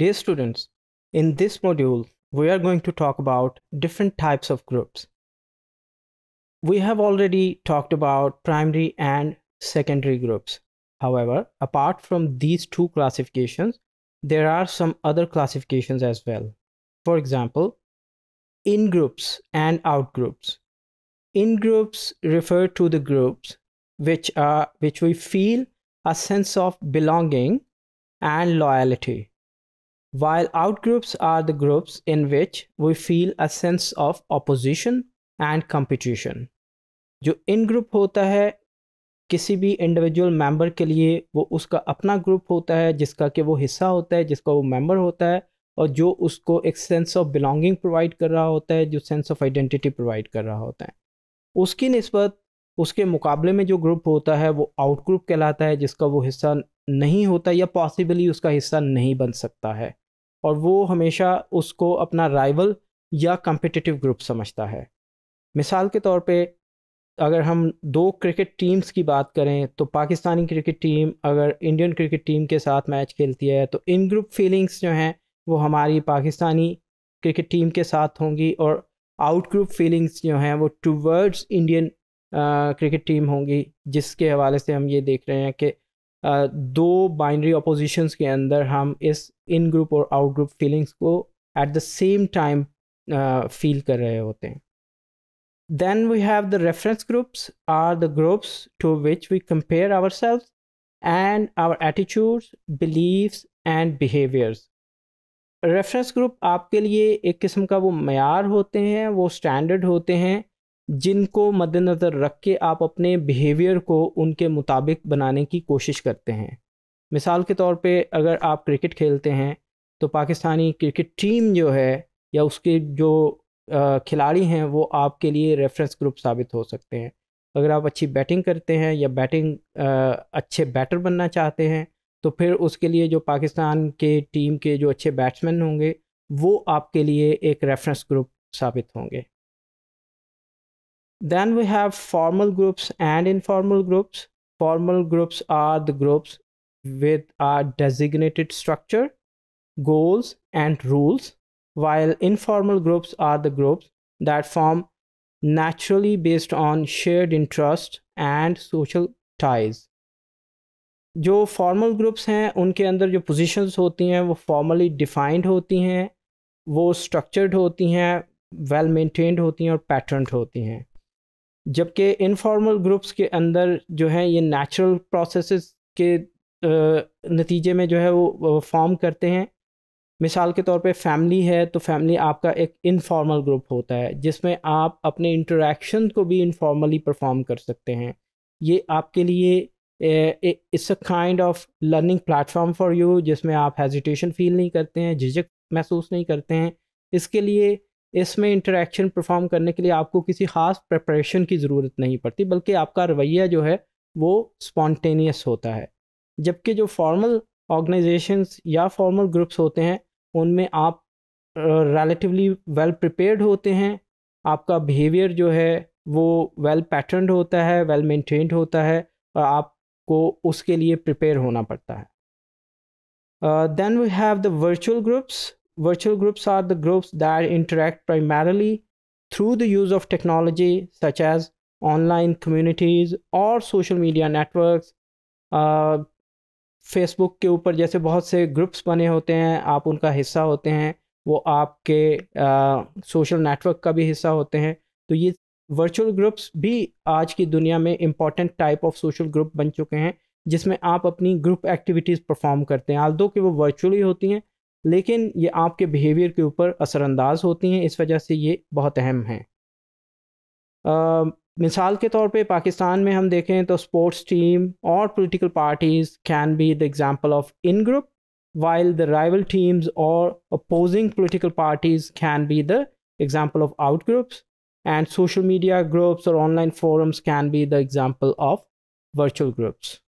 Dear students, in this module, we are going to talk about different types of groups. We have already talked about primary and secondary groups. However, apart from these two classifications, there are some other classifications as well. For example, in-groups and out-groups. In-groups refer to the groups which, are, which we feel a sense of belonging and loyalty While outgroups are the groups in which we feel a sense of opposition and competition. जो इन group होता है किसी भी individual member के लिए वो उसका अपना ग्रुप होता है जिसका कि वो हिस्सा होता है जिसका वो मेंबर होता है और जो उसको एक सेंस ऑफ बिलोंगिंग प्रोवाइड कर रहा होता है जो सेंस ऑफ आइडेंटिटी प्रोवाइड कर रहा होता है उसकी नस्बत उसके मुकाबले में जो ग्रुप होता है वो आउट ग्रुप कहलाता है जिसका वो हिस्सा नहीं होता या पॉसिबली उसका हिस्सा नहीं बन सकता है और वो हमेशा उसको अपना राइवल या कम्पिटिटिव ग्रुप समझता है मिसाल के तौर पे अगर हम दो क्रिकेट टीम्स की बात करें तो पाकिस्तानी क्रिकेट टीम अगर इंडियन क्रिकेट टीम के साथ मैच खेलती है तो इन ग्रुप फीलिंग्स जो हैं वो हमारी पाकिस्तानी क्रिकेट टीम के साथ होंगी और आउट ग्रुप फीलिंग्स जो हैं वो टूवर्ड्स इंडियन क्रिकेट टीम होंगी जिसके हवाले से हम ये देख रहे हैं कि दो बाइनरी अपोजिशंस के अंदर हम इस इन ग्रुप और आउट ग्रुप फीलिंग्स को at the same time feel कर रहे होते हैं then we have the reference groups are the groups to which we compare our self and our attitudes beliefs and behaviours reference group आपके लिए एक किस्म का वो मैार होते हैं वो स्टैंडर्ड होते हैं जिनको मद्देनज़र रख के आप अपने बिहेवियर को उनके मुताबिक बनाने की कोशिश करते हैं मिसाल के तौर पे अगर आप क्रिकेट खेलते हैं तो पाकिस्तानी क्रिकेट टीम जो है या उसके जो खिलाड़ी हैं वो आपके लिए रेफरेंस ग्रुप साबित हो सकते हैं अगर आप अच्छी बैटिंग करते हैं या बैटिंग अच्छे बैटर बनना चाहते हैं तो फिर उसके लिए जो पाकिस्तान के टीम के जो अच्छे बैट्समैन होंगे वो आपके लिए एक रेफरेंस ग्रुप साबित होंगे Then we have formal groups and informal groups. Formal groups are the groups with a designated structure, goals, and rules, while informal groups are the groups that form naturally based on shared interest and social ties. जो formal groups हैं उनके अंदर जो positions होती हैं वो formally defined होती हैं वो स्ट्रक्चर्ड होती हैं वेल मेंटेन्ड होती हैं और पैटर्न होती हैं जबकि इनफॉर्मल ग्रुप्स के अंदर जो है ये नेचुरल प्रोसेसेस के नतीजे में जो है वो फॉर्म करते हैं मिसाल के तौर पे फैमिली है तो फैमिली आपका एक इनफॉर्मल ग्रुप होता है जिसमें आप अपने इंटरेक्शन को भी इनफॉर्मली परफॉर्म कर सकते हैं ये आपके लिए it's a kind of learning platform for you जिसमें आप हेजिटेशन फील नहीं करते हैं झिझक महसूस नहीं करते हैं इसके लिए इसमें इंटरेक्शन परफॉर्म करने के लिए आपको किसी ख़ास प्रेपरेशन की ज़रूरत नहीं पड़ती बल्कि आपका रवैया जो है वो स्पॉन्टेनियस होता है जबकि जो फॉर्मल ऑर्गेनाइजेशंस या फॉर्मल ग्रुप्स होते हैं उनमें आप रिलेटिवली वेल प्रिपेयर्ड होते हैं आपका बिहेवियर जो है वो वेल पैटर्न होता है वेल मेंटेन्ड होता है और आपको उसके लिए प्रिपेयर होना पड़ता है then we have the virtual groups Virtual groups are the groups that interact primarily through the use of technology such as online communities और social media networks. Uh, के ऊपर जैसे बहुत से ग्रुप्स बने होते हैं आप उनका हिस्सा होते हैं वो आपके सोशल uh, नेटवर्क का भी हिस्सा होते हैं तो ये वर्चुअल ग्रुप्स भी आज की दुनिया में important type of social group बन चुके हैं जिसमें आप अपनी ग्रुप एक्टिविटीज़ परफॉर्म करते हैं आल दो कि वो वर्चुअली होती हैं लेकिन ये आपके बिहेवियर के ऊपर असरअंदाज होती हैं इस वजह से ये बहुत अहम हैं मिसाल के तौर पे पाकिस्तान में हम देखें तो स्पोर्ट्स टीम और political parties can be the example of in group while the rival teams और opposing political parties can be the example of out groups and social media groups और online forums can be the example of virtual groups